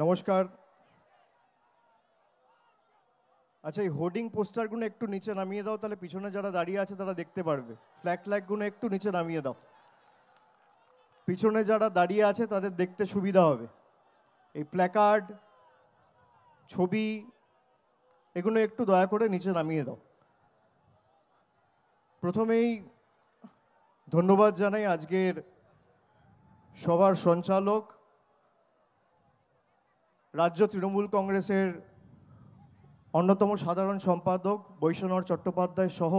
নমস্কার আচ্ছা এই হোর্ডিং পোস্টারগুলো একটু নিচে নামিয়ে দাও তাহলে পিছনে যারা দাঁড়িয়ে আছে তারা দেখতে পারবে ফ্ল্যাগ ট্ল্যাগগুলো একটু নিচে নামিয়ে দাও পিছনে যারা দাঁড়িয়ে আছে তাদের দেখতে সুবিধা হবে এই প্ল্যাকার্ড ছবি এগুলো একটু দয়া করে নিচে নামিয়ে দাও প্রথমেই ধন্যবাদ জানাই আজকের সবার সঞ্চালক রাজ্য তৃণমূল কংগ্রেসের অন্যতম সাধারণ সম্পাদক বৈশ্যনাথ চট্টোপাধ্যায় সহ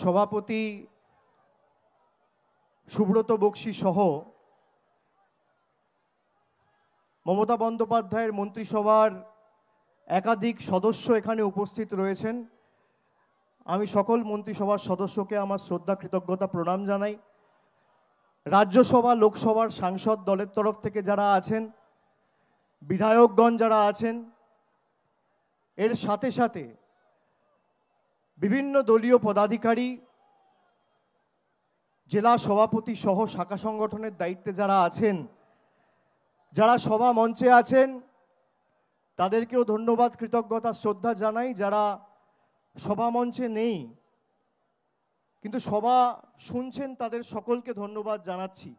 সভাপতি সুব্রত বক্সি সহ মমতা বন্দ্যোপাধ্যায়ের মন্ত্রিসভার একাধিক সদস্য এখানে উপস্থিত রয়েছেন আমি সকল মন্ত্রিসভার সদস্যকে আমার শ্রদ্ধা কৃতজ্ঞতা প্রণাম জানাই রাজ্যসভা লোকসভার সাংসদ দলের তরফ থেকে যারা আছেন বিধায়কগণ যারা আছেন এর সাথে সাথে বিভিন্ন দলীয় পদাধিকারী জেলা সভাপতি সহ শাখা সংগঠনের দায়িত্বে যারা আছেন যারা সভা মঞ্চে আছেন তাদেরকেও ধন্যবাদ কৃতজ্ঞতা শ্রদ্ধা জানাই যারা সভা মঞ্চে নেই কিন্তু সভা শুনছেন তাদের সকলকে ধন্যবাদ জানাচ্ছি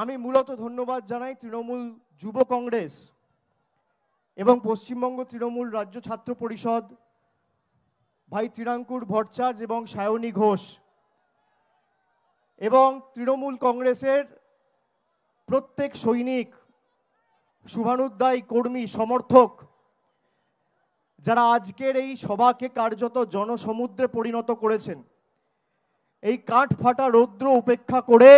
আমি মূলত ধন্যবাদ জানাই তৃণমূল যুব কংগ্রেস এবং পশ্চিমবঙ্গ তৃণমূল রাজ্য ছাত্র পরিষদ ভাই ত্রিরাঙ্কুর ভট্টাচার্য এবং সায়নী ঘোষ এবং তৃণমূল কংগ্রেসের প্রত্যেক সৈনিক শুভানুদ্দায়ী কর্মী সমর্থক যারা আজকের এই সভাকে কার্যত জনসমুদ্রে পরিণত করেছেন এই কাঠ ফাটা রৌদ্র উপেক্ষা করে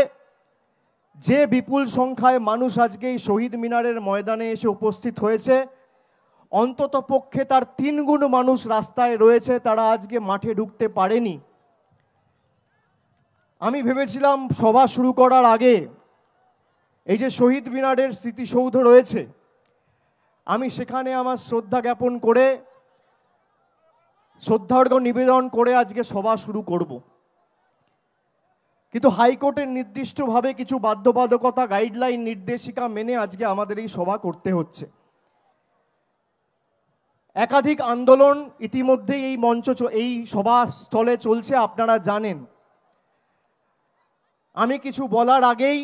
যে বিপুল সংখ্যায় মানুষ আজকে এই শহীদ মিনারের ময়দানে এসে উপস্থিত হয়েছে অন্তত পক্ষে তার তিনগুণ মানুষ রাস্তায় রয়েছে তারা আজকে মাঠে ঢুকতে পারেনি আমি ভেবেছিলাম সভা শুরু করার আগে এই যে শহীদ মিনারের স্মৃতিসৌধ রয়েছে আমি সেখানে আমার শ্রদ্ধা জ্ঞাপন করে শ্রদ্ধার্ঘ্য নিবেদন করে আজকে সভা শুরু করব কিন্তু হাইকোর্টের নির্দিষ্টভাবে কিছু বাধ্যবাধকতা গাইডলাইন নির্দেশিকা মেনে আজকে আমাদের এই সভা করতে হচ্ছে একাধিক আন্দোলন ইতিমধ্যে এই মঞ্চ এই সভাস্থলে চলছে আপনারা জানেন আমি কিছু বলার আগেই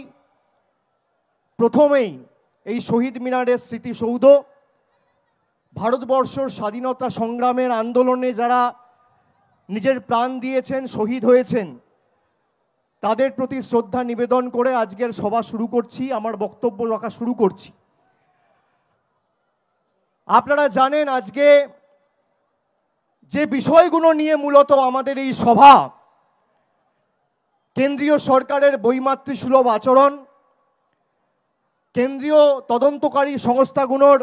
প্রথমেই এই শহীদ মিনারের স্মৃতিসৌধ ভারতবর্ষর স্বাধীনতা সংগ্রামের আন্দোলনে যারা নিজের প্রাণ দিয়েছেন শহীদ হয়েছেন তাদের প্রতি শ্রদ্ধা নিবেদন করে আজকের সভা শুরু করছি আমার বক্তব্য রাখা শুরু করছি আপনারা জানেন আজকে যে বিষয়গুলো নিয়ে মূলত আমাদের এই সভা কেন্দ্রীয় সরকারের বৈমাতৃসুলভ আচরণ কেন্দ্রীয় তদন্তকারী সংস্থাগুলোর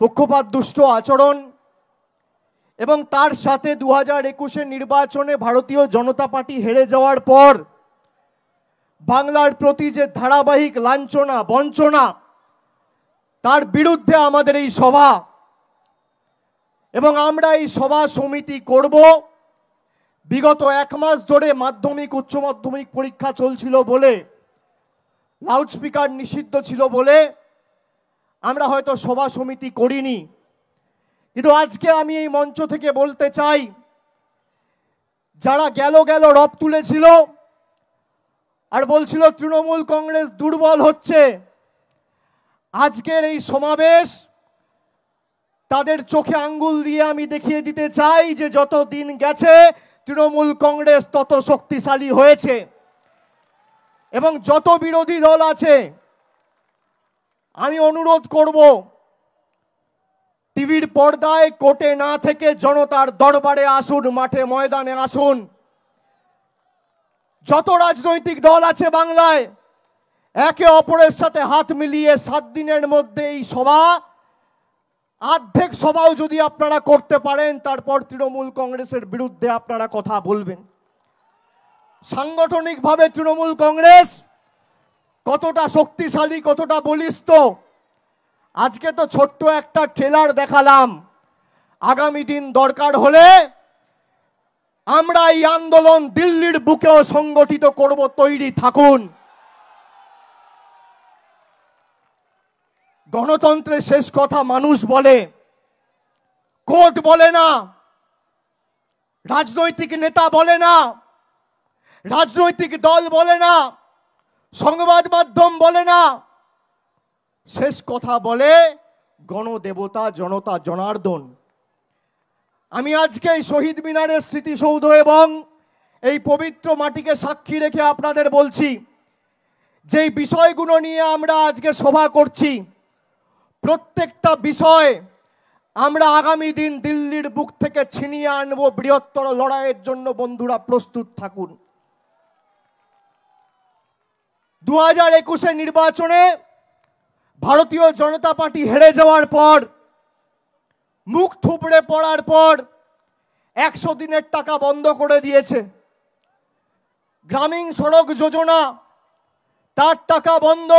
পক্ষপাত দুষ্ট আচরণ এবং তার সাথে দু হাজার নির্বাচনে ভারতীয় জনতা পার্টি হেরে যাওয়ার পর বাংলার প্রতি যে ধারাবাহিক লাঞ্ছনা বঞ্চনা তার বিরুদ্ধে আমাদের এই সভা এবং আমরা এই সভা সমিতি করব বিগত এক মাস ধরে মাধ্যমিক উচ্চ মাধ্যমিক পরীক্ষা চলছিল বলে লাউডস্পিকার নিষিদ্ধ ছিল বলে আমরা হয়তো সভা সমিতি করিনি কিন্তু আজকে আমি এই মঞ্চ থেকে বলতে চাই যারা গেল গেল রব তুলেছিল আর বলছিল তৃণমূল কংগ্রেস দুর্বল হচ্ছে আজকের এই সমাবেশ তাদের চোখে আঙ্গুল দিয়ে আমি দেখিয়ে দিতে চাই যে যত দিন গেছে তৃণমূল কংগ্রেস তত শক্তিশালী হয়েছে এবং যত বিরোধী দল আছে আমি অনুরোধ করব টিভির পর্দায় কোটে না থেকে জনতার দরবারে আসুন মাঠে ময়দানে আসুন যত রাজনৈতিক দল আছে বাংলায় একে অপরের সাথে হাত মিলিয়ে সাত দিনের মধ্যে এই সভা আর্ধেক সভাও যদি আপনারা করতে পারেন তারপর তৃণমূল কংগ্রেসের বিরুদ্ধে আপনারা কথা বলবেন সাংগঠনিকভাবে তৃণমূল কংগ্রেস কতটা শক্তিশালী কতটা বলিষ্ঠ আজকে তো ছোট্ট একটা ট্রেলার দেখালাম আগামী দিন দরকার হলে আমরা এই আন্দোলন দিল্লির বুকেও সংগঠিত করব তৈরি থাকুন গণতন্ত্রের শেষ কথা মানুষ বলে কোর্ট বলে না রাজনৈতিক নেতা বলে না রাজনৈতিক দল বলে না সংবাদ মাধ্যম বলে না শেষ কথা বলে গণদেবতা জনতা জনার্দন আমি আজকে এই শহীদ মিনারের স্মৃতিসৌধ এবং এই পবিত্র মাটিকে সাক্ষী রেখে আপনাদের বলছি যেই বিষয়গুলো নিয়ে আমরা আজকে সভা করছি প্রত্যেকটা বিষয় আমরা আগামী দিন দিল্লির বুক থেকে ছিনিয়ে আনব বৃহত্তর লড়াইয়ের জন্য বন্ধুরা প্রস্তুত থাকুন দু হাজার একুশের নির্বাচনে ভারতীয় জনতা পার্টি হেরে যাওয়ার পর মুখ থুপড়ে পড়ার পর একশো দিনের টাকা বন্ধ করে দিয়েছে গ্রামীণ সড়ক যোজনা তার টাকা বন্ধ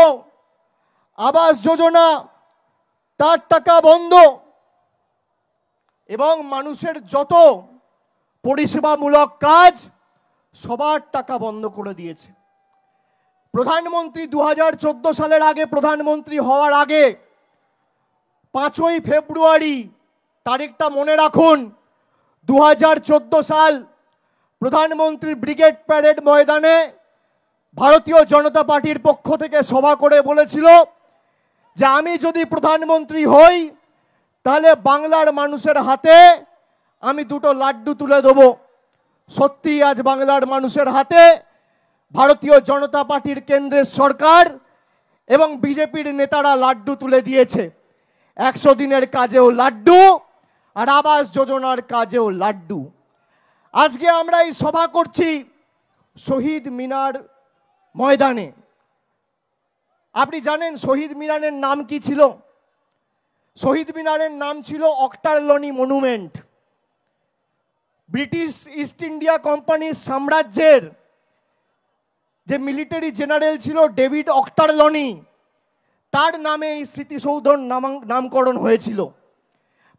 আবাস যোজনা তার টাকা বন্ধ এবং মানুষের যত পরিষেবামূলক কাজ সবার টাকা বন্ধ করে দিয়েছে প্রধানমন্ত্রী দু হাজার সালের আগে প্রধানমন্ত্রী হওয়ার আগে পাঁচই ফেব্রুয়ারি তারিখটা মনে রাখুন দু সাল প্রধানমন্ত্রী ব্রিগেড প্যারেড ময়দানে ভারতীয় জনতা পার্টির পক্ষ থেকে সভা করে বলেছিল যে আমি যদি প্রধানমন্ত্রী হই তাহলে বাংলার মানুষের হাতে আমি দুটো লাড্ডু তুলে দেব সত্যি আজ বাংলার মানুষের হাতে ভারতীয় জনতা পার্টির কেন্দ্রের সরকার এবং বিজেপির নেতারা লাড্ডু তুলে দিয়েছে একশো দিনের কাজেও লাড্ডু আর আবাস যোজনার কাজেও লাড্ডু আজকে আমরা এই সভা করছি শহীদ মিনার ময়দানে আপনি জানেন শহীদ মিনারের নাম কি ছিল শহীদ মিনারের নাম ছিল Ochterlony monument British East India কোম্পানির সাম্রাজ্যের যে মিলিটারি জেনারেল ছিল ডেভিড অক্টারলনি তার নামে এই স্মৃতিসৌধর নামকরণ হয়েছিল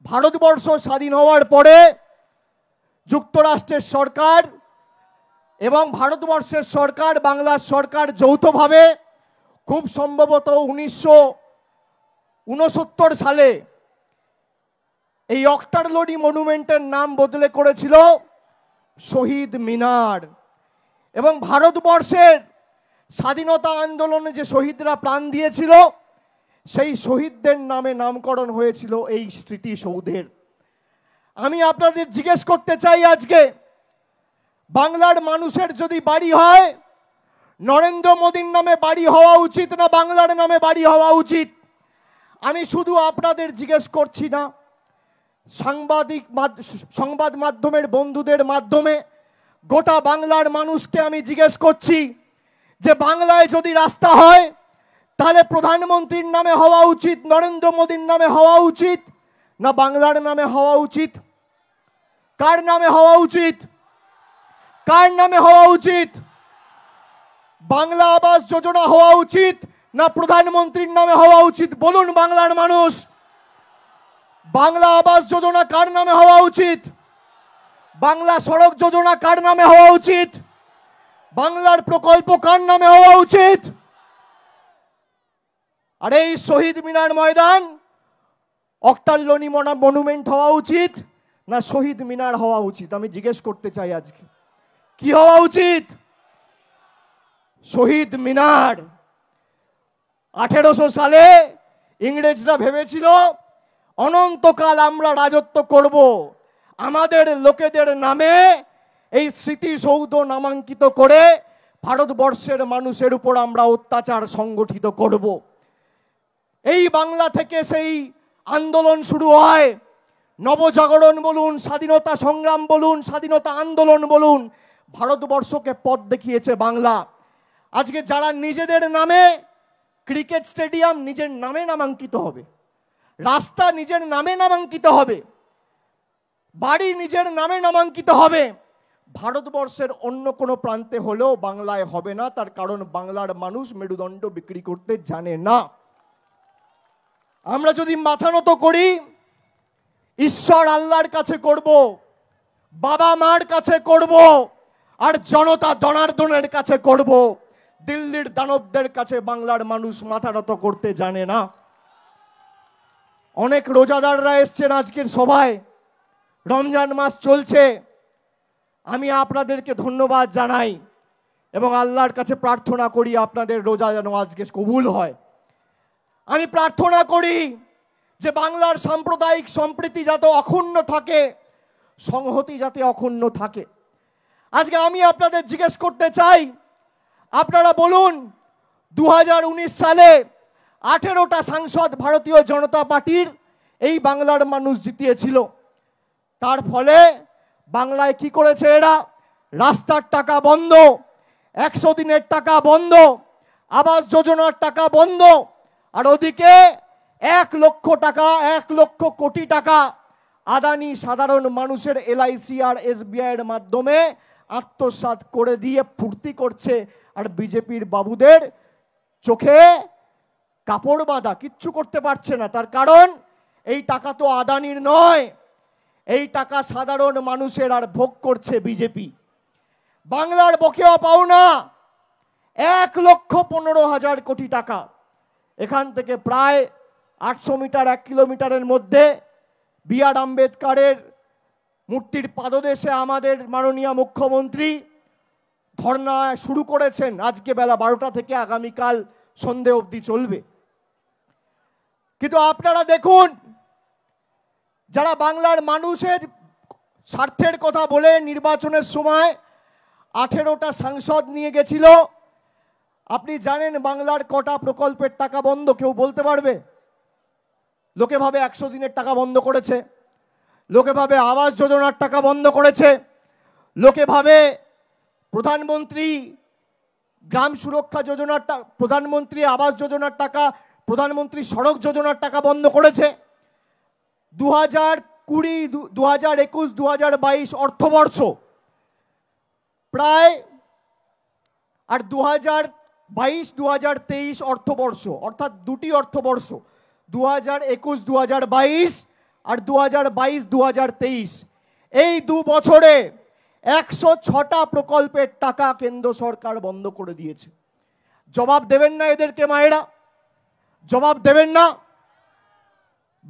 ভারতবর্ষ স্বাধীন হওয়ার পরে যুক্তরাষ্ট্রের সরকার এবং ভারতবর্ষের সরকার বাংলার সরকার যৌথভাবে খুব সম্ভবত উনিশশো সালে এই অক্টারলনি মনুমেন্টের নাম বদলে করেছিল শহীদ মিনার এবং ভারতবর্ষের স্বাধীনতা আন্দোলনে যে শহীদরা প্রাণ দিয়েছিল সেই শহীদদের নামে নামকরণ হয়েছিল এই স্মৃতিসৌধের আমি আপনাদের জিজ্ঞেস করতে চাই আজকে বাংলার মানুষের যদি বাড়ি হয় নরেন্দ্র মোদীর নামে বাড়ি হওয়া উচিত না বাংলার নামে বাড়ি হওয়া উচিত আমি শুধু আপনাদের জিজ্ঞেস করছি না সাংবাদিক সংবাদ মাধ্যমের বন্ধুদের মাধ্যমে গোটা বাংলার মানুষকে আমি জিজ্ঞেস করছি যে বাংলায় যদি রাস্তা হয় তাহলে প্রধানমন্ত্রীর নামে হওয়া উচিত নরেন্দ্র মোদীর নামে হওয়া উচিত না বাংলার নামে হওয়া উচিত কার নামে হওয়া উচিত কার নামে হওয়া উচিত বাংলা আবাস যোজনা হওয়া উচিত না প্রধানমন্ত্রীর নামে হওয়া উচিত বলুন বাংলার মানুষ বাংলা আবাস যোজনা কার নামে হওয়া উচিত বাংলা সড়ক যোজনা কার নামে হওয়া উচিত বাংলার প্রকল্প কার নামে হওয়া উচিত আর এই শহীদ মিনার ময়দান অক্টাল্লনি মনুমেন্ট হওয়া উচিত না শহীদ মিনার হওয়া উচিত আমি জিজ্ঞেস করতে চাই আজকে কি হওয়া উচিত শহীদ মিনার আঠেরোশো সালে ইংরেজরা ভেবেছিল অনন্তকাল আমরা রাজত্ব করবো আমাদের লোকেদের নামে এই স্মৃতিসৌধ নামাঙ্কিত করে ভারতবর্ষের মানুষের উপর আমরা অত্যাচার সংগঠিত করব এই বাংলা থেকে সেই আন্দোলন শুরু হয় নবজাগরণ বলুন স্বাধীনতা সংগ্রাম বলুন স্বাধীনতা আন্দোলন বলুন ভারতবর্ষকে পথ দেখিয়েছে বাংলা আজকে যারা নিজেদের নামে ক্রিকেট স্টেডিয়াম নিজের নামে নামাঙ্কিত হবে রাস্তা নিজের নামে নামাঙ্কিত হবে বাড়ি নিজের নামে নামাঙ্কিত হবে ভারতবর্ষের অন্য কোনো প্রান্তে হলেও বাংলায় হবে না তার কারণ বাংলার মানুষ মেরুদণ্ড বিক্রি করতে জানে না আমরা যদি মাথা নত করি ঈশ্বর আল্লাহর কাছে করব বাবা মার কাছে করব আর জনতা দনার্দনের কাছে করব দিল্লির দানবদের কাছে বাংলার মানুষ মাথা নত করতে জানে না অনেক রোজাদাররা এসছেন আজকের সভায় রমজান মাস চলছে আমি আপনাদেরকে ধন্যবাদ জানাই এবং আল্লাহর কাছে প্রার্থনা করি আপনাদের রোজা যেন আজকে কবুল হয় আমি প্রার্থনা করি যে বাংলার সাম্প্রদায়িক সম্প্রীতি যাতে অক্ষুণ্ণ থাকে সংহতি যাতে অক্ষুণ্ণ থাকে আজকে আমি আপনাদের জিজ্ঞেস করতে চাই আপনারা বলুন দু সালে আঠেরোটা সাংসদ ভারতীয় জনতা পার্টির এই বাংলার মানুষ জিতিয়েছিল তার ফলে বাংলায় কি করেছে এরা রাস্তার টাকা বন্ধ একশো দিনের টাকা বন্ধ আবাস যোজনার টাকা বন্ধ আর ওদিকে এক লক্ষ টাকা এক লক্ষ কোটি টাকা আদানি সাধারণ মানুষের এলআইসি আর এসবিআইয়ের মাধ্যমে আত্মসাত করে দিয়ে ফুর্তি করছে আর বিজেপির বাবুদের চোখে কাপড় বাঁধা কিচ্ছু করতে পারছে না তার কারণ এই টাকা তো আদানির নয় এই টাকা সাধারণ মানুষের আর ভোগ করছে বিজেপি বাংলার বকেয়া না এক লক্ষ পনেরো হাজার কোটি টাকা এখান থেকে প্রায় আটশো মিটার এক কিলোমিটারের মধ্যে বি আর আম্বেদকারের মূর্তির পাদদেশে আমাদের মাননীয় মুখ্যমন্ত্রী ধর্না শুরু করেছেন আজকে বেলা বারোটা থেকে আগামীকাল সন্ধে অবধি চলবে কিন্তু আপনারা দেখুন যারা বাংলার মানুষের স্বার্থের কথা বলে নির্বাচনের সময় আঠেরোটা সাংসদ নিয়ে গেছিল আপনি জানেন বাংলার কটা প্রকল্পের টাকা বন্ধ কেউ বলতে পারবে লোকে ভাবে একশো দিনের টাকা বন্ধ করেছে লোকে ভাবে আবাস যোজনার টাকা বন্ধ করেছে লোকে ভাবে প্রধানমন্ত্রী গ্রাম সুরক্ষা যোজনার প্রধানমন্ত্রী আবাস যোজনার টাকা প্রধানমন্ত্রী সড়ক যোজনার টাকা বন্ধ করেছে দু হাজার কুড়ি দু হাজার একুশ দু হাজার বাইশ অর্থবর্ষ প্রায় আর দু হাজার বাইশ দু হাজার তেইশ অর্থবর্ষ অর্থাৎ দুটি অর্থবর্ষ দু হাজার একুশ দু হাজার বাইশ আর দু হাজার বাইশ দু হাজার তেইশ এই দু বছরে একশো ছটা প্রকল্পের টাকা কেন্দ্র সরকার বন্ধ করে দিয়েছে জবাব দেবেন না এদেরকে মায়েরা জবাব দেবেন না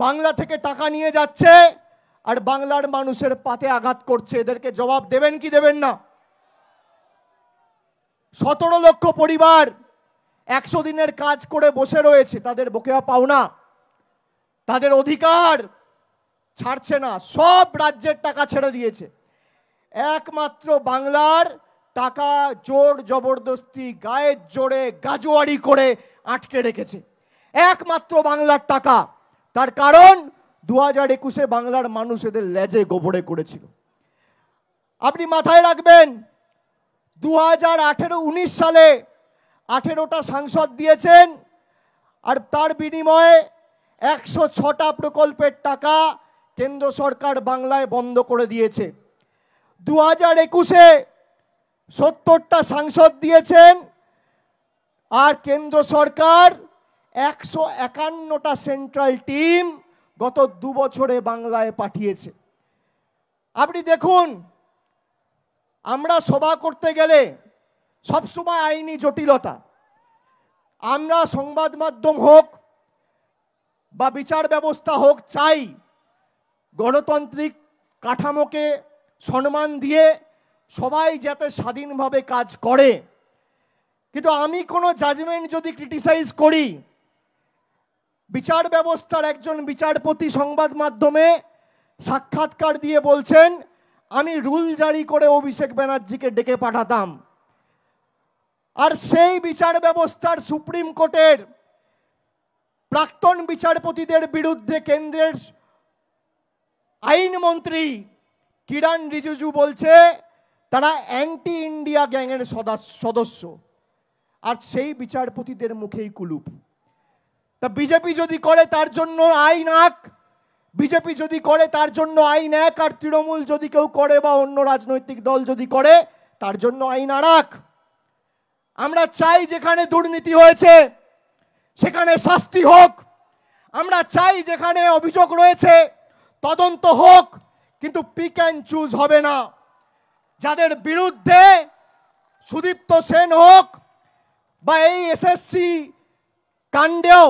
বাংলা থেকে টাকা নিয়ে যাচ্ছে আর বাংলার মানুষের পাতে আঘাত করছে এদেরকে জবাব দেবেন কি দেবেন না সতেরো লক্ষ পরিবার একশো দিনের কাজ করে বসে রয়েছে তাদের বকেয়া পাওনা তাদের অধিকার ছাড়ছে না সব রাজ্যের টাকা ছেড়ে দিয়েছে একমাত্র বাংলার টাকা জোর জবরদস্তি গায়ের জোরে গাজোয়ারি করে আটকে রেখেছে একমাত্র বাংলার টাকা তার কারণ দু হাজার একুশে বাংলার মানুষ এদের লেজে গোবরে করেছিল আপনি মাথায় রাখবেন দু হাজার আঠেরো উনিশ সালে আঠেরোটা সাংসদ দিয়েছেন আর তার বিনিময়ে একশো ছটা প্রকল্পের টাকা কেন্দ্র সরকার বাংলায় বন্ধ করে দিয়েছে দু হাজার একুশে সত্তরটা সাংসদ দিয়েছেন আর কেন্দ্র সরকার একশো একান্নটা সেন্ট্রাল টিম গত দু বছরে বাংলায় পাঠিয়েছে আপনি দেখুন আমরা সভা করতে গেলে সবসময় আইনি জটিলতা আমরা সংবাদ মাধ্যম হোক বা বিচার ব্যবস্থা হোক চাই গণতান্ত্রিক কাঠামোকে সম্মান দিয়ে সবাই যাতে স্বাধীনভাবে কাজ করে কিন্তু আমি কোনো জাজমেন্ট যদি ক্রিটিসাইজ করি বিচার ব্যবস্থার একজন বিচারপতি সংবাদ মাধ্যমে সাক্ষাৎকার দিয়ে বলছেন আমি রুল জারি করে অভিষেক ব্যানার্জিকে ডেকে পাঠাতাম আর সেই বিচার ব্যবস্থার সুপ্রিম কোর্টের প্রাক্তন বিচারপতিদের বিরুদ্ধে কেন্দ্রের আইনমন্ত্রী কিরণ রিজিজু বলছে তারা অ্যান্টি ইন্ডিয়া গ্যাংয়ের সদস্য আর সেই বিচারপতিদের মুখেই কুলুপ তা বিজেপি যদি করে তার জন্য আইন আক বিজেপি যদি করে তার জন্য আইন এক আর তৃণমূল যদি কেউ করে বা অন্য রাজনৈতিক দল যদি করে তার জন্য আইন আর এক আমরা চাই যেখানে দুর্নীতি হয়েছে সেখানে শাস্তি হোক আমরা চাই যেখানে অভিযোগ রয়েছে তদন্ত হোক কিন্তু পিক অ্যান্ড চুজ হবে না যাদের বিরুদ্ধে সুদীপ্ত সেন হোক বা এই এসএসসি কাণ্ডেও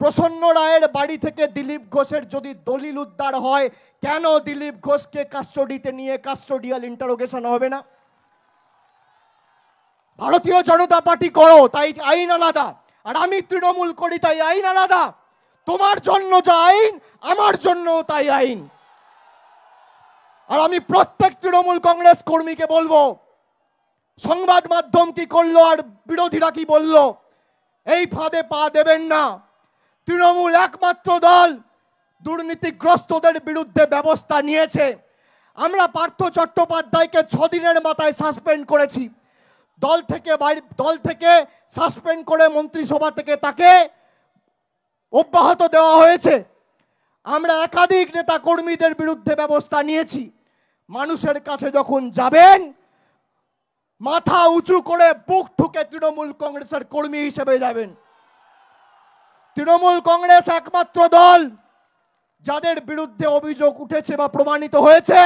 প্রসন্ন রায়ের বাড়ি থেকে দিলীপ ঘোষের যদি দলিল উদ্ধার হয় কেন দিলীপ ঘোষকে কাস্টডিতে নিয়ে কাস্টোডিয়াল ইন্টারোগেশন হবে না ভারতীয় জনতা পার্টি করো তাই আইন আলাদা আর আমি তৃণমূল করি তাই আইন আলাদা তোমার জন্য যা আইন আমার জন্য তাই আইন আর আমি প্রত্যেক তৃণমূল কংগ্রেস কর্মীকে বলবো সংবাদ মাধ্যম কি করলো আর বিরোধীরা কি বলল এই ফাঁদে পা দেবেন না তৃণমূল একমাত্র দল দুর্নীতিগ্রস্তদের বিরুদ্ধে ব্যবস্থা নিয়েছে আমরা পার্থ চট্টোপাধ্যায়কে ছদিনের মাথায় সাসপেন্ড করেছি দল থেকে বাড়ি দল থেকে সাসপেন্ড করে মন্ত্রিসভা থেকে তাকে অব্যাহত দেওয়া হয়েছে আমরা একাধিক নেতা কর্মীদের বিরুদ্ধে ব্যবস্থা নিয়েছি মানুষের কাছে যখন যাবেন মাথা উঁচু করে বুক ঠুকে তৃণমূল কংগ্রেসের কর্মী হিসেবে যাবেন তৃণমূল কংগ্রেস একমাত্র দল যাদের বিরুদ্ধে অভিযোগ উঠেছে বা প্রমাণিত হয়েছে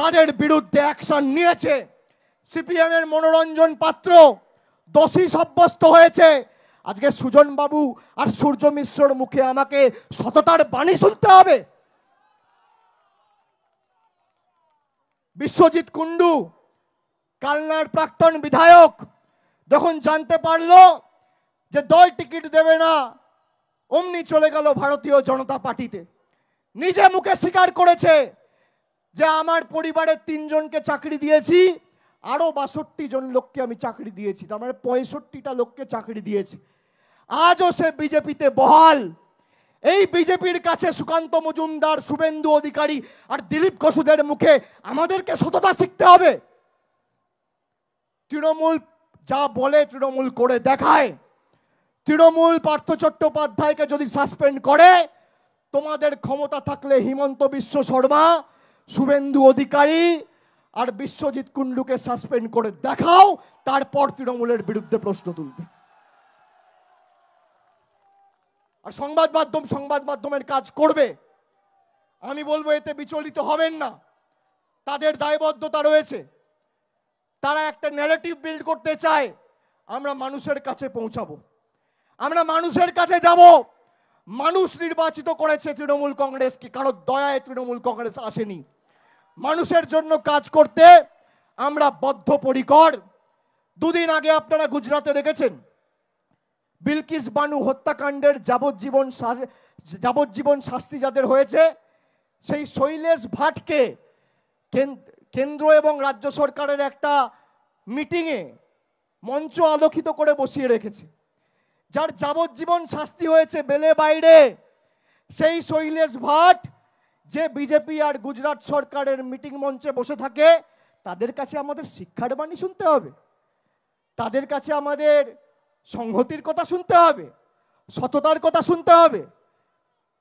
তাদের বিরুদ্ধে অ্যাকশন নিয়েছে সিপিএমের মনোরঞ্জন পাত্র দোষী সাব্যস্ত হয়েছে আজকে সুজন বাবু আর সূর্য মিশ্রর মুখে আমাকে সততার বাণী শুনতে হবে বিশ্বজিৎ কুণ্ডু কালনার প্রাক্তন বিধায়ক যখন জানতে পারল যে দল টিকিট দেবে না অমনি চলে গেল ভারতীয় জনতা পার্টিতে নিজে মুখে স্বীকার করেছে যে আমার পরিবারের তিনজনকে চাকরি দিয়েছি আরও বাষট্টি জন লোককে আমি চাকরি দিয়েছি তার মানে পঁয়ষট্টিটা লোককে চাকরি দিয়েছি আজও সে বিজেপিতে বহাল এই বিজেপির কাছে সুকান্ত মজুমদার শুভেন্দু অধিকারী আর দিলীপ ঘোষুদের মুখে আমাদেরকে সততা শিখতে হবে তৃণমূল যা বলে তৃণমূল করে দেখায় তৃণমূল পার্থ চট্টোপাধ্যায়কে যদি সাসপেন্ড করে তোমাদের ক্ষমতা থাকলে হিমন্ত বিশ্ব শর্মা শুভেন্দু অধিকারী আর বিশ্বজিৎ কুণ্ডুকে সাসপেন্ড করে দেখাও তারপর তৃণমূলের বিরুদ্ধে প্রশ্ন তুলবে আর সংবাদ মাধ্যম সংবাদ মাধ্যমের কাজ করবে আমি বলবো এতে বিচলিত হবেন না তাদের দায়বদ্ধতা রয়েছে তারা একটা ন্যারেটিভ বিল্ড করতে চায় আমরা মানুষের কাছে পৌঁছাবো আমরা মানুষের কাছে যাব মানুষ নির্বাচিত করেছে তৃণমূল কংগ্রেসকে কারো দয়ায় তৃণমূল কংগ্রেস আসেনি মানুষের জন্য কাজ করতে আমরা বদ্ধপরিকর দুদিন আগে আপনারা গুজরাতে দেখেছেন বিলকিস বানু হত্যাকাণ্ডের যাবজ্জীবন যাবজ্জীবন শাস্তি যাদের হয়েছে সেই শৈলেশ ভাটকে কেন্দ্র এবং রাজ্য সরকারের একটা মিটিংয়ে মঞ্চ আলোকিত করে বসিয়ে রেখেছে যার যাবজ্জীবন শাস্তি হয়েছে বেলে বাইরে সেই শৈলেশ ভাট যে বিজেপি আর গুজরাট সরকারের মিটিং মঞ্চে বসে থাকে তাদের কাছে আমাদের শিক্ষার বাণী শুনতে হবে তাদের কাছে আমাদের সংহতির কথা শুনতে হবে সততার কথা শুনতে হবে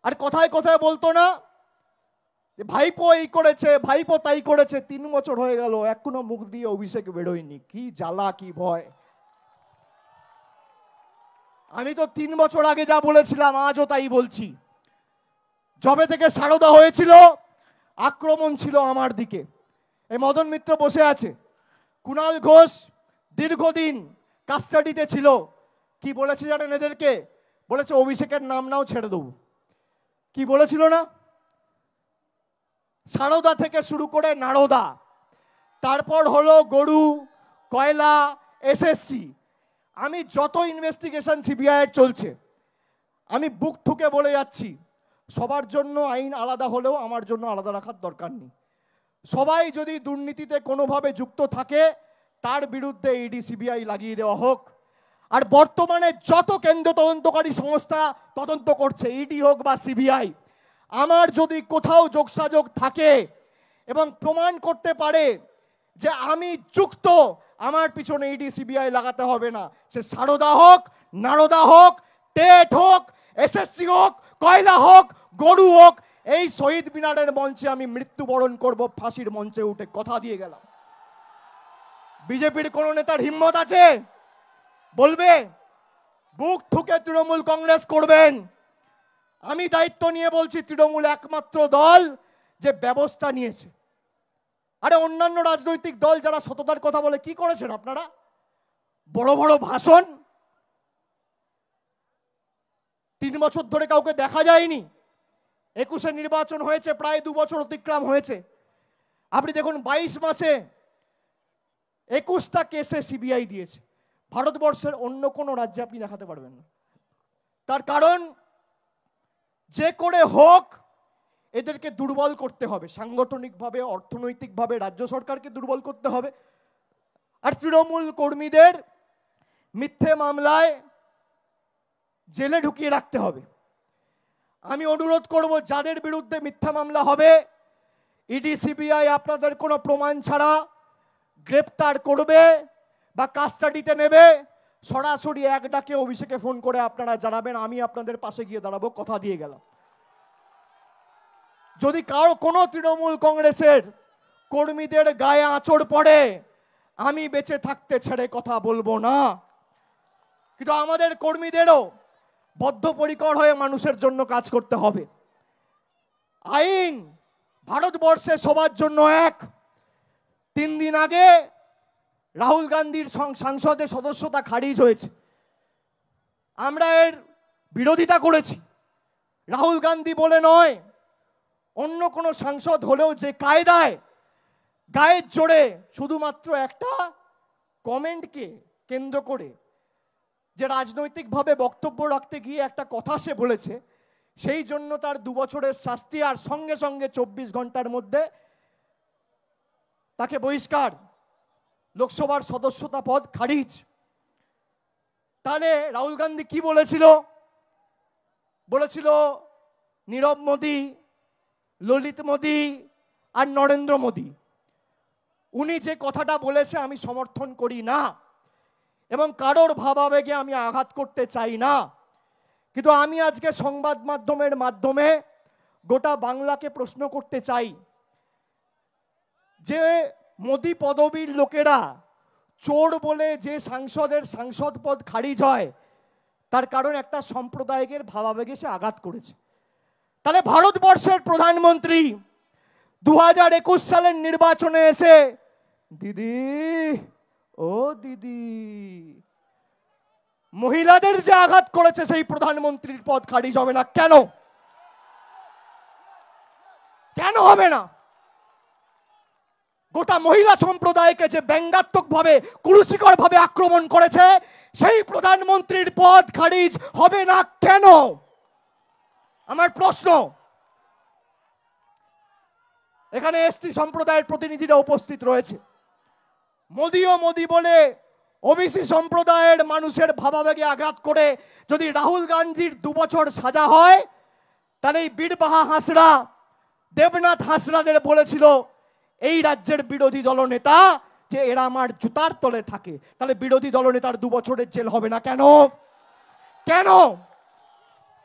আর কথায় কথায় বলতো না যে ভাইপো এই করেছে ভাইপো তাই করেছে তিন বছর হয়ে গেল এখনো মুখ দিয়ে অভিষেক বেরোয়নি কি জ্বালা কি ভয় আমি তো তিন বছর আগে যা বলেছিলাম আজও তাই বলছি জবে থেকে সারদা হয়েছিল আক্রমণ ছিল আমার দিকে এই মদন মিত্র বসে আছে কুণাল ঘোষ দীর্ঘদিন কাস্টাডিতে ছিল কি বলেছে জানেন এদেরকে বলেছে অভিষেকের নাম নাও ছেড়ে দেবো কি বলেছিল না সারদা থেকে শুরু করে নারদা তারপর হলো গরু কয়লা এসএসসি আমি যত ইনভেস্টিগেশন সিবিআইয়ের চলছে আমি বুক ঠুকে বলে যাচ্ছি সবার জন্য আইন আলাদা হলেও আমার জন্য আলাদা রাখার দরকার নেই সবাই যদি দুর্নীতিতে কোনোভাবে যুক্ত থাকে তার বিরুদ্ধে ইডি e সিবিআই লাগিয়ে দেওয়া হোক আর বর্তমানে যত কেন্দ্র তদন্তকারী সংস্থা তদন্ত করছে ইডি e হোক বা সিবিআই আমার যদি কোথাও যোগসাযোগ থাকে এবং প্রমাণ করতে পারে যে আমি যুক্ত আমার পিছনে ইডি e সিবিআই লাগাতে হবে না সে সারদা হোক নারদা হোক টেট হোক এসএসসি হোক কয়লা হোক গরু হোক এই শহীদ মিনারের মঞ্চে আমি মৃত্যুবরণ করব ফাঁসির মঞ্চে উঠে কথা দিয়ে গেলাম বিজেপির কোনো নেতার হিম্মত আছে বলবে বুক ঠুকে তৃণমূল কংগ্রেস করবেন আমি দায়িত্ব নিয়ে বলছি তৃণমূল একমাত্র দল যে ব্যবস্থা নিয়েছে আরে অন্যান্য রাজনৈতিক দল যারা সততার কথা বলে কি করেছেন আপনারা বড় বড় ভাষণ তিন বছর ধরে কাউকে দেখা যায়নি একুশে নির্বাচন হয়েছে প্রায় দু বছর অতিক্রম হয়েছে আপনি দেখুন ২২ মাসে একুশটা কেসে সিবিআই দিয়েছে ভারতবর্ষের অন্য কোনো রাজ্যে আপনি দেখাতে পারবেন না তার কারণ যে করে হোক এদেরকে দুর্বল করতে হবে সাংগঠনিকভাবে অর্থনৈতিকভাবে রাজ্য সরকারকে দুর্বল করতে হবে আর তৃণমূল কর্মীদের মিথ্যে মামলায় জেলে ঢুকিয়ে রাখতে হবে আমি অনুরোধ করব যাদের বিরুদ্ধে মিথ্যা মামলা হবে ইডি সিবিআই আপনাদের কোনো প্রমাণ ছাড়া গ্রেপ্তার করবে বা কাস্টাডিতে নেবে সরাসরি এক ডাকে অভিষেকে ফোন করে আপনারা জানাবেন আমি আপনাদের পাশে গিয়ে দাঁড়াবো কথা দিয়ে গেলাম যদি কারো কোনো তৃণমূল কংগ্রেসের কর্মীদের গায়ে আঁচড় পড়ে আমি বেঁচে থাকতে ছেড়ে কথা বলবো না কিন্তু আমাদের কর্মীদেরও বদ্ধপরিকর হয়ে মানুষের জন্য কাজ করতে হবে আইন ভারতবর্ষে সবার জন্য এক তিন দিন আগে রাহুল গান্ধীর সংসদে সদস্যতা খারিজ হয়েছে আমরা এর বিরোধিতা করেছি রাহুল গান্ধী বলে নয় অন্য কোনো সাংসদ হলেও যে কায়দায় গায়ের জোরে শুধুমাত্র একটা কমেন্টকে কেন্দ্র করে যে রাজনৈতিকভাবে বক্তব্য রাখতে গিয়ে একটা কথা সে বলেছে সেই জন্য তার দু বছরের শাস্তি আর সঙ্গে সঙ্গে চব্বিশ ঘন্টার মধ্যে তাকে বহিষ্কার লোকসভার সদস্যতা পদ খারিজ তাহলে রাহুল গান্ধী কি বলেছিল বলেছিল নীরব মোদী ললিত মোদি আর নরেন্দ্র মোদি উনি যে কথাটা বলেছে আমি সমর্থন করি না এবং কারোর ভাবাবেগে আমি আঘাত করতে চাই না কিন্তু আমি আজকে সংবাদ মাধ্যমের মাধ্যমে গোটা বাংলাকে প্রশ্ন করতে চাই যে মোদি পদবীর লোকেরা চোর বলে যে সাংসদের সাংসদ পদ খারিজ হয় তার কারণ একটা সম্প্রদায়কের ভাবাবেগে সে আঘাত করেছে তাহলে ভারতবর্ষের প্রধানমন্ত্রী দু হাজার একুশ সালের নির্বাচনে এসে দিদি ও দিদি মহিলাদের যে আঘাত করেছে সেই প্রধানমন্ত্রীর পদ খারিজ হবে না কেন কেন হবে না গোটা মহিলা সম্প্রদায়কে যে ব্যঙ্গাত্মকভাবে ভাবে আক্রমণ করেছে সেই প্রধানমন্ত্রীর পদ খারিজ হবে না কেন আমার প্রশ্ন এখানে এসটি সম্প্রদায়ের প্রতিনিধিরা উপস্থিত রয়েছে মোদি ও মোদি বলে ওবিসি সম্প্রদায়ের মানুষের ভাবাবেগে আঘাত করে যদি রাহুল গান্ধীর দুবছর সাজা হয় তাহলে এই বীরবাহা হাঁসরা দেবনাথ হাঁসরাদের বলেছিল এই রাজ্যের বিরোধী দলনেতা যে এরা আমার জুতার তলে থাকে তাহলে বিরোধী দলনেতার দুবছরের জেল হবে না কেন কেন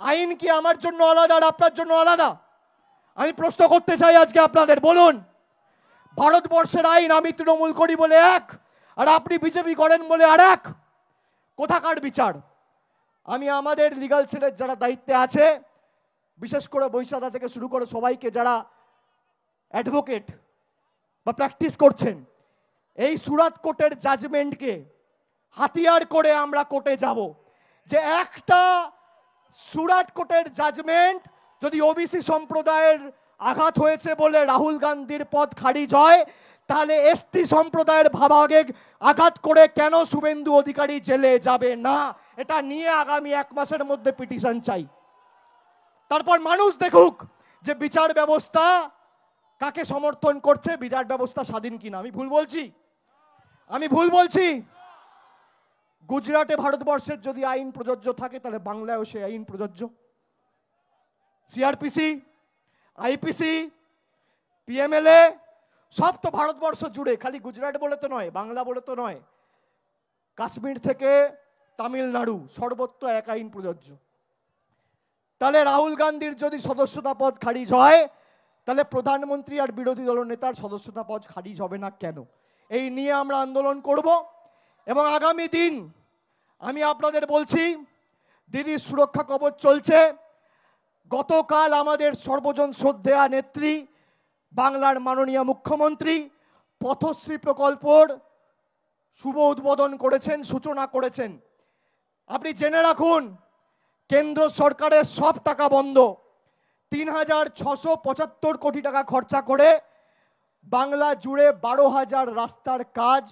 আইন কি আমার জন্য আলাদা আর আপনার জন্য আলাদা আমি প্রশ্ন করতে চাই আজকে আপনাদের বলুন ভারতবর্ষের আইন আমি তৃণমূল করি বলে এক আর আপনি বিজেপি করেন বলে আর এক কোথাকার বিচার আমি আমাদের লিগাল সেলের যারা দায়িত্বে আছে বিশেষ করে বৈশাখা থেকে শুরু করে সবাইকে যারা অ্যাডভোকেট বা প্র্যাকটিস করছেন এই সুরাত কোর্টের জাজমেন্টকে হাতিয়ার করে আমরা কোর্টে যাব যে একটা সুরাট কোর্টের জাজমেন্ট যদি ওবিসি সম্প্রদায়ের আঘাত হয়েছে বলে রাহুল গান্ধীর পদ খারিজ হয় তাহলে এসটি সম্প্রদায়ের ভাবাগে আঘাত করে কেন শুভেন্দু অধিকারী জেলে যাবে না এটা নিয়ে আগামী এক মাসের মধ্যে পিটিশন চাই তারপর মানুষ দেখুক যে বিচার ব্যবস্থা কাকে সমর্থন করছে বিচার ব্যবস্থা স্বাধীন কিনা আমি ভুল বলছি আমি ভুল বলছি গুজরাটে ভারতবর্ষের যদি আইন প্রযোজ্য থাকে তাহলে বাংলায়ও সে আইন প্রযোজ্য সিআরপিসি আইপিসি পিএমএলএ সব তো ভারতবর্ষ জুড়ে খালি গুজরাট বলে তো নয় বাংলা বলে তো নয় কাশ্মীর থেকে তামিলনাড়ু সর্বত্র এক আইন প্রযোজ্য তাহলে রাহুল গান্ধীর যদি সদস্যতা পদ খারিজ হয় তাহলে প্রধানমন্ত্রী আর বিরোধী নেতার সদস্যতা পদ খারিজ হবে না কেন এই নিয়ে আমরা আন্দোলন করব এবং আগামী দিন আমি আপনাদের বলছি দিদির সুরক্ষা কবচ চলছে গতকাল আমাদের সর্বজন শ্রদ্ধেয়া নেত্রী বাংলার মাননীয় মুখ্যমন্ত্রী পথশ্রী প্রকল্পর শুভ উদ্বোধন করেছেন সূচনা করেছেন আপনি জেনে রাখুন কেন্দ্র সরকারের সব টাকা বন্ধ তিন হাজার ছশো পঁচাত্তর কোটি টাকা খরচা করে বাংলা জুড়ে বারো হাজার রাস্তার কাজ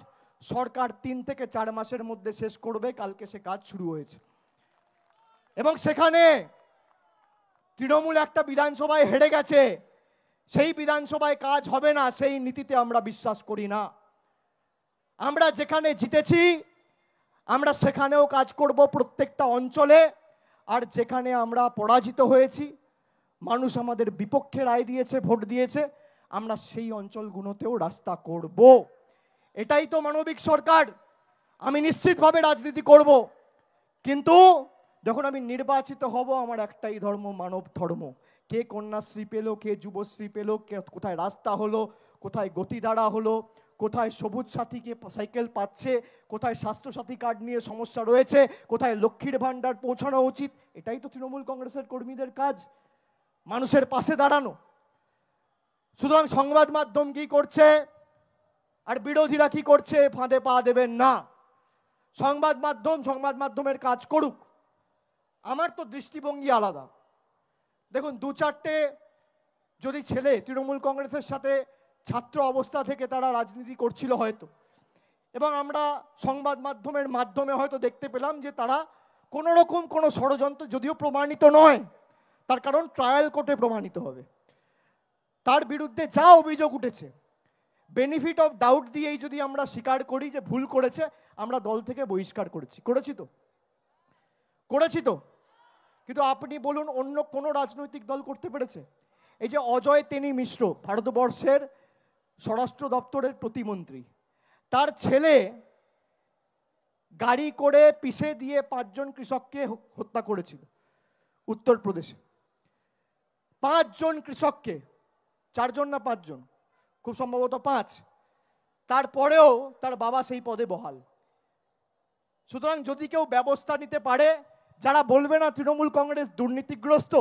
সরকার তিন থেকে চার মাসের মধ্যে শেষ করবে কালকে সে কাজ শুরু হয়েছে এবং সেখানে তৃণমূল একটা বিধানসভায় হেরে গেছে সেই বিধানসভায় কাজ হবে না সেই নীতিতে আমরা বিশ্বাস করি না আমরা যেখানে জিতেছি আমরা সেখানেও কাজ করব প্রত্যেকটা অঞ্চলে আর যেখানে আমরা পরাজিত হয়েছি মানুষ আমাদের বিপক্ষে রায় দিয়েছে ভোট দিয়েছে আমরা সেই অঞ্চলগুলোতেও রাস্তা করব এটাই তো মানবিক সরকার আমি নিশ্চিতভাবে রাজনীতি করব কিন্তু যখন আমি নির্বাচিত হব আমার একটাই ধর্ম মানব ধর্ম কে কন্যাশ্রী পেলো কে যুবশ্রী পেলো কে কোথায় রাস্তা হলো কোথায় গতিধারা হলো কোথায় সবুজ সাথীকে সাইকেল পাচ্ছে কোথায় স্বাস্থ্যসাথী কার্ড নিয়ে সমস্যা রয়েছে কোথায় লক্ষ্মীর ভাণ্ডার পৌঁছানো উচিত এটাই তো তৃণমূল কংগ্রেসের কর্মীদের কাজ মানুষের পাশে দাঁড়ানো সুতরাং সংবাদ মাধ্যম কি করছে আর বিরোধীরা কি করছে ফাঁদে পা দেবেন না সংবাদ মাধ্যম সংবাদ মাধ্যমের কাজ করুক আমার তো দৃষ্টিভঙ্গি আলাদা দেখুন দু চারটে যদি ছেলে তৃণমূল কংগ্রেসের সাথে ছাত্র অবস্থা থেকে তারা রাজনীতি করছিল হয়তো এবং আমরা সংবাদ মাধ্যমের মাধ্যমে হয়তো দেখতে পেলাম যে তারা কোনো রকম কোনো ষড়যন্ত্র যদিও প্রমাণিত নয় তার কারণ ট্রায়াল কোর্টে প্রমাণিত হবে তার বিরুদ্ধে যা অভিযোগ উঠেছে বেনিফিট অফ ডাউট দিয়েই যদি আমরা স্বীকার করি যে ভুল করেছে আমরা দল থেকে বহিষ্কার করেছি করেছি তো করেছি তো কিন্তু আপনি বলুন অন্য কোনো রাজনৈতিক দল করতে পেরেছে এই যে অজয় তেনি মিশ্র ভারতবর্ষের স্বরাষ্ট্র দপ্তরের প্রতিমন্ত্রী তার ছেলে গাড়ি করে পিছে দিয়ে পাঁচজন কৃষককে হত্যা করেছিল উত্তরপ্রদেশে পাঁচজন কৃষককে চারজন না পাঁচজন খুব সম্ভবত পাঁচ তারপরেও তার বাবা সেই পদে বহাল সুতরাং যদি কেউ ব্যবস্থা নিতে পারে যারা বলবে না তৃণমূল কংগ্রেস দুর্নীতিগ্রস্ত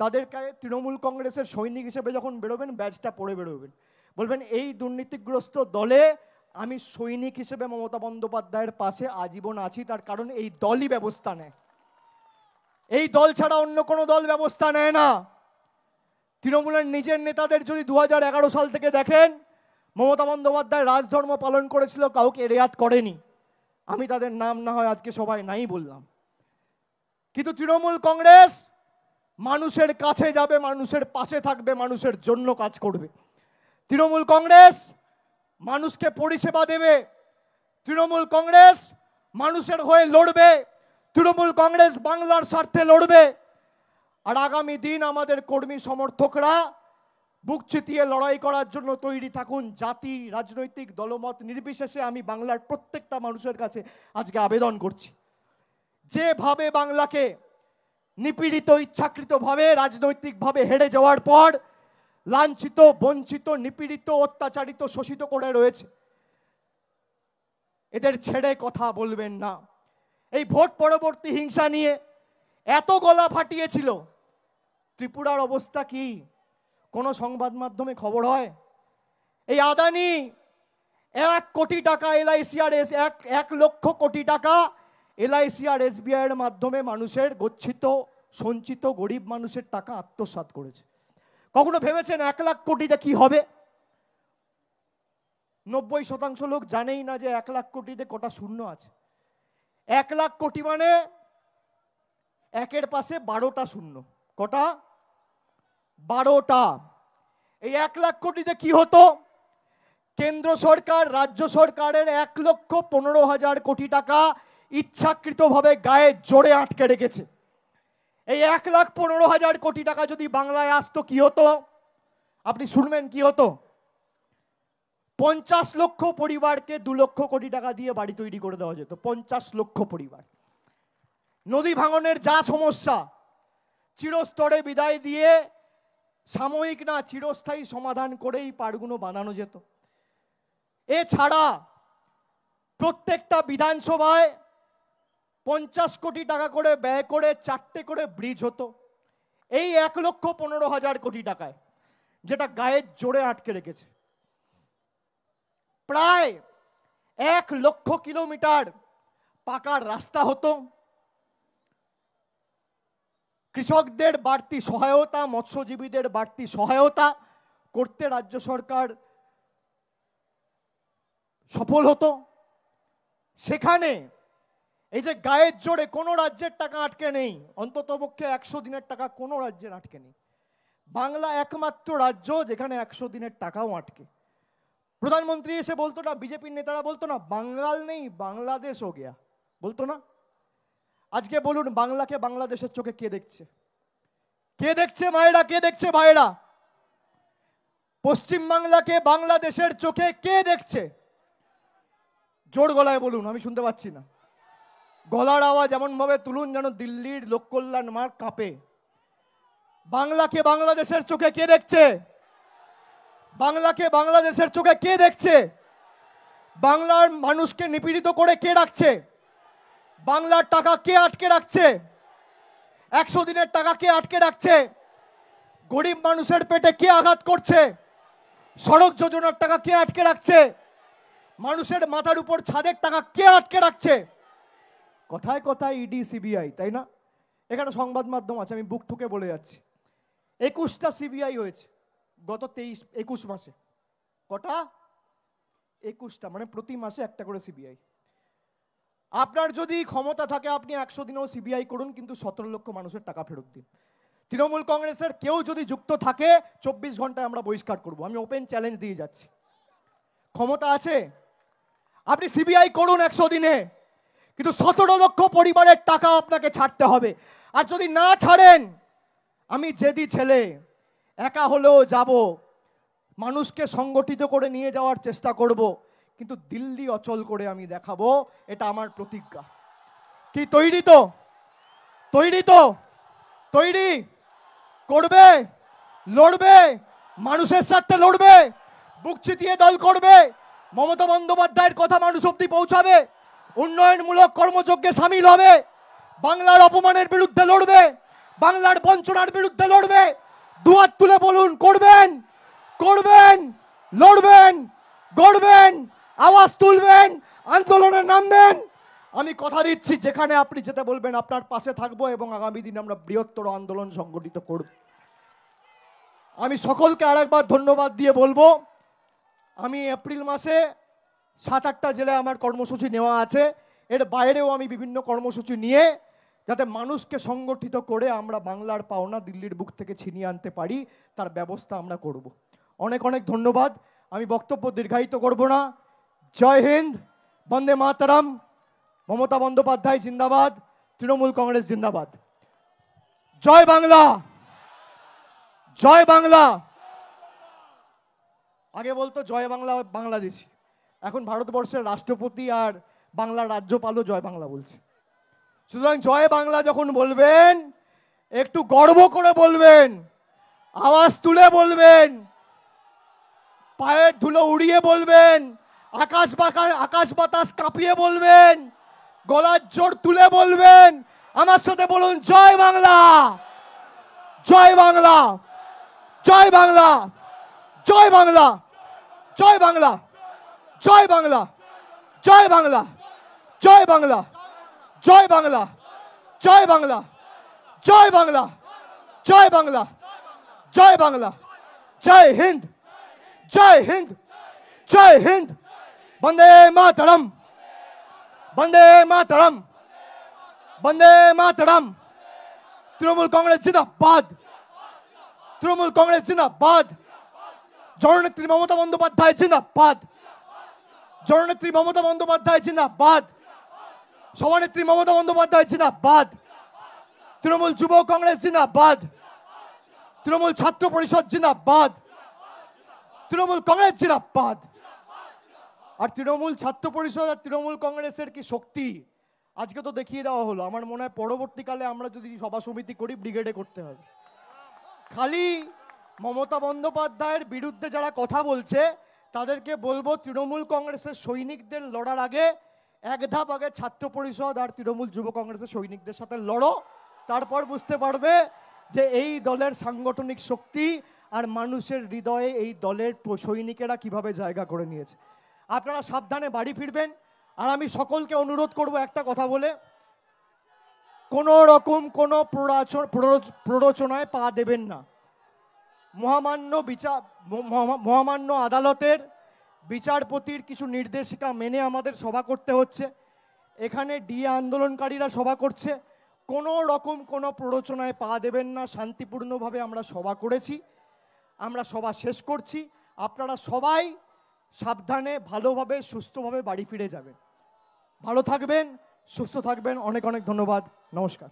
তাদেরকে তৃণমূল কংগ্রেসের সৈনিক হিসেবে যখন বেরোবেন ব্যাচটা পড়ে বেরোবেন বলবেন এই দুর্নীতিগ্রস্ত দলে আমি সৈনিক হিসেবে মমতা বন্দ্যোপাধ্যায়ের পাশে আজীবন আছি তার কারণ এই দলই ব্যবস্থা নেয় এই দল ছাড়া অন্য কোনো দল ব্যবস্থা নেয় না তৃণমূলের নিজের নেতাদের যদি দু সাল থেকে দেখেন মমতা বন্দ্যোপাধ্যায় রাজধর্ম পালন করেছিল কাউকে রেয়াত করেনি আমি তাদের নাম না হয় আজকে সবাই নাই বললাম কিন্তু তৃণমূল কংগ্রেস মানুষের কাছে যাবে মানুষের পাশে থাকবে মানুষের জন্য কাজ করবে তৃণমূল কংগ্রেস মানুষকে পরিষেবা দেবে তৃণমূল কংগ্রেস মানুষের হয়ে লড়বে তৃণমূল কংগ্রেস বাংলার স্বার্থে লড়বে আর আগামী দিন আমাদের কর্মী সমর্থকরা বুক চিতিয়ে লড়াই করার জন্য তৈরি থাকুন জাতি রাজনৈতিক দলমত নির্বিশেষে আমি বাংলার প্রত্যেকটা মানুষের কাছে আজকে আবেদন করছি যেভাবে বাংলাকে নিপীড়িত ইচ্ছাকৃতভাবে রাজনৈতিকভাবে হেরে যাওয়ার পর লাঞ্ছিত বঞ্চিত নিপীড়িত অত্যাচারিত শোষিত করে রয়েছে এদের ছেড়ে কথা বলবেন না এই ভোট পরবর্তী হিংসা নিয়ে এত গলা ফাটিয়েছিল ত্রিপুরার অবস্থা কি কোনো সংবাদ মাধ্যমে খবর হয় এই আদানি এক কোটি টাকা আর এস এক এক লক্ষ কোটি টাকা এলআইসিআর এসবিআইয়ের মাধ্যমে মানুষের গচ্ছিত সঞ্চিত গরিব মানুষের টাকা আত্মসাত করেছে কখনো ভেবেছেন এক লাখ কোটিটা কি হবে নব্বই শতাংশ লোক জানেই না যে এক লাখ কোটিতে কটা শূন্য আছে এক লাখ কোটি মানে একের পাশে বারোটা শূন্য কটা বারোটা এই এক লাখ কোটিতে কি হতো কেন্দ্র সরকার রাজ্য সরকারের এক লক্ষ পনেরো হাজার কোটি টাকা ইচ্ছাকৃতভাবে গায়ে জোরে আটকে রেখেছে এই এক লাখ পনেরো হাজার কোটি টাকা যদি বাংলায় আসতো কি হতো আপনি শুনবেন কি হতো পঞ্চাশ লক্ষ পরিবারকে দু লক্ষ কোটি টাকা দিয়ে বাড়ি তৈরি করে দেওয়া যেত পঞ্চাশ লক্ষ পরিবার নদী ভাঙনের যা সমস্যা চিরস্তরে বিদায় দিয়ে সাময়িক না চিরস্থায়ী সমাধান করেই পাড়গুলো বানানো যেত এছাড়া প্রত্যেকটা বিধানসভায় পঞ্চাশ কোটি টাকা করে ব্যয় করে চারটে করে ব্রিজ হতো এই এক লক্ষ পনেরো হাজার কোটি টাকায় যেটা গায়ের জোরে আটকে রেখেছে প্রায় এক লক্ষ কিলোমিটার পাকার রাস্তা হতো কৃষকদের বাড়তি সহায়তা মৎস্যজীবীদের বাড়তি সহায়তা করতে রাজ্য সরকার সফল হতো সেখানে এই যে গায়ের জোরে কোনো রাজ্যের টাকা আটকে নেই অন্ততপক্ষে একশো দিনের টাকা কোনো রাজ্যের আটকে নেই বাংলা একমাত্র রাজ্য যেখানে একশো দিনের টাকাও আটকে প্রধানমন্ত্রী এসে বলতো না বিজেপির নেতারা বলতো না বাঙাল নেই বাংলাদেশও গেয়া গিয়া বলতো না আজকে বলুন বাংলাকে বাংলাদেশের চোখে কে দেখছে কে দেখছে মায়েরা কে দেখছে ভাইরা পশ্চিম বাংলাকে বাংলাদেশের চোখে কে দেখছে জোর গলায় বলুন আমি শুনতে পাচ্ছি না গলার আওয়াজ এমনভাবে তুলুন যেন দিল্লির লোককল্যাণ মার কাঁপে বাংলাকে বাংলাদেশের চোখে কে দেখছে বাংলাকে বাংলাদেশের চোখে কে দেখছে বাংলার মানুষকে নিপীড়িত করে কে রাখছে বাংলার টাকা কে আটকে রাখছে একশো দিনের টাকা কে আটকে রাখছে গরিব মানুষের পেটে কে আঘাত করছে সড়ক যোজনার টাকা কে আটকে রাখছে মানুষের মাথার উপর ছাদের টাকা কে আটকে রাখছে কথায় কথায় ইডি সিবিআই তাই না এখানে সংবাদ মাধ্যম আছে আমি বুক ঠুকে বলে যাচ্ছি একুশটা সিবিআই হয়েছে গত তেইশ একুশ মাসে কটা একুশটা মানে প্রতি মাসে একটা করে সিবিআই আপনার যদি ক্ষমতা থাকে আপনি একশো দিনেও সিবিআই করুন কিন্তু সতেরো লক্ষ মানুষের টাকা ফেরত দিন তৃণমূল কংগ্রেসের কেউ যদি যুক্ত থাকে চব্বিশ ঘন্টায় আমরা বহিষ্কার করব আমি ওপেন চ্যালেঞ্জ দিয়ে যাচ্ছি ক্ষমতা আছে আপনি সিবিআই করুন একশো দিনে কিন্তু সতেরো লক্ষ পরিবারের টাকা আপনাকে ছাড়তে হবে আর যদি না ছাড়েন আমি যেদি ছেলে একা হলেও যাব মানুষকে সংগঠিত করে নিয়ে যাওয়ার চেষ্টা করব কিন্তু দিল্লি অচল করে আমি দেখাবো এটা আমার প্রতিজ্ঞা কি তৈরি তো তৈরি তো তৈরি করবে লড়বে মানুষের স্বার্থে লড়বে বুক চিতিয়ে দল করবে মমতা বন্দ্যোপাধ্যায়ের কথা মানুষ অব্দি পৌঁছাবে উন্নয়নমূলক কর্মযজ্ঞে সামিল হবে বাংলার অপমানের বিরুদ্ধে লড়বে বাংলার বঞ্চনার বিরুদ্ধে লড়বে দুয়ার তুলে বলুন করবেন করবেন লড়বেন গড়বেন আওয়াজ তুলবেন আন্দোলনে নামবেন আমি কথা দিচ্ছি যেখানে আপনি যেতে বলবেন আপনার পাশে থাকবো এবং আগামী দিন আমরা বৃহত্তর আন্দোলন সংগঠিত করব আমি সকলকে আরেকবার ধন্যবাদ দিয়ে বলবো আমি এপ্রিল মাসে সাত আটটা জেলায় আমার কর্মসূচি নেওয়া আছে এর বাইরেও আমি বিভিন্ন কর্মসূচি নিয়ে যাতে মানুষকে সংগঠিত করে আমরা বাংলার পাওনা দিল্লির বুক থেকে ছিনিয়ে আনতে পারি তার ব্যবস্থা আমরা করব। অনেক অনেক ধন্যবাদ আমি বক্তব্য দীর্ঘায়িত করব না জয় হিন্দ বন্দে মাতারাম মমতা বন্দ্যোপাধ্যায় জিন্দাবাদ তৃণমূল কংগ্রেস জিন্দাবাদ জয় বাংলা জয় বাংলা আগে বলতো জয় বাংলা বাংলাদেশি এখন ভারতবর্ষের রাষ্ট্রপতি আর বাংলার রাজ্যপালও জয় বাংলা বলছে সুতরাং জয় বাংলা যখন বলবেন একটু গর্ব করে বলবেন আওয়াজ তুলে বলবেন পায়ের ধুলো উড়িয়ে বলবেন আকাশ আকাশ বাতাস কাঁপিয়ে বলবেন গলার জোর তুলে বলবেন আমার সাথে বলুন জয় বাংলা জয় বাংলা জয় বাংলা জয় বাংলা জয় বাংলা জয় বাংলা জয় বাংলা জয় বাংলা জয় বাংলা জয় বাংলা জয় বাংলা জয় বাংলা জয় বাংলা জয় হিন্দ জয় হিন্দ জয় হিন্দ বন্দে মাতরম বন্দে মাতরম বন্দে মাতরম তৃণমূল কংগ্রেস জিন্দাবাদ তৃণমূল কংগ্রেস জিন্দাবাদ জননেত্রী মমতা বন্দ্যোপাধ্যায় জিন্দাবাদ জননেত্রী মমতা বন্দ্যোপাধ্যায় জিন্দাবাদ সভানেত্রী মমতা বন্দ্যোপাধ্যায় জিন্দাবাদ তৃণমূল যুব কংগ্রেস জিন্দাবাদ তৃণমূল ছাত্র পরিষদ জিন্দাবাদ তৃণমূল কংগ্রেস জিন্দাবাদ আর তৃণমূল ছাত্র পরিষদ আর তৃণমূল কংগ্রেসের কি শক্তি আজকে তো দেখিয়ে দেওয়া হলো আমার মনে হয় পরবর্তীকালে আমরা যদি সভা সমিতি করি ব্রিগেডে করতে হবে খালি মমতা বন্দ্যোপাধ্যায়ের বিরুদ্ধে যারা কথা বলছে তাদেরকে বলবো তৃণমূল কংগ্রেসের সৈনিকদের লড়ার আগে এক ধাপ আগে ছাত্র পরিষদ আর তৃণমূল যুব কংগ্রেসের সৈনিকদের সাথে লড়ো তারপর বুঝতে পারবে যে এই দলের সাংগঠনিক শক্তি আর মানুষের হৃদয়ে এই দলের সৈনিকেরা কিভাবে জায়গা করে নিয়েছে আপনারা সাবধানে বাড়ি ফিরবেন আর আমি সকলকে অনুরোধ করব একটা কথা বলে কোনো রকম কোনো প্ররোচন প্ররোচনায় পা দেবেন না মহামান্য বিচার মহামান্য আদালতের বিচারপতির কিছু নির্দেশিকা মেনে আমাদের সভা করতে হচ্ছে এখানে ডিএ আন্দোলনকারীরা সভা করছে কোনো রকম কোনো প্ররোচনায় পা দেবেন না শান্তিপূর্ণভাবে আমরা সভা করেছি আমরা সভা শেষ করছি আপনারা সবাই সাবধানে ভালোভাবে সুস্থভাবে বাড়ি ফিরে যাবেন ভালো থাকবেন সুস্থ থাকবেন অনেক অনেক ধন্যবাদ নমস্কার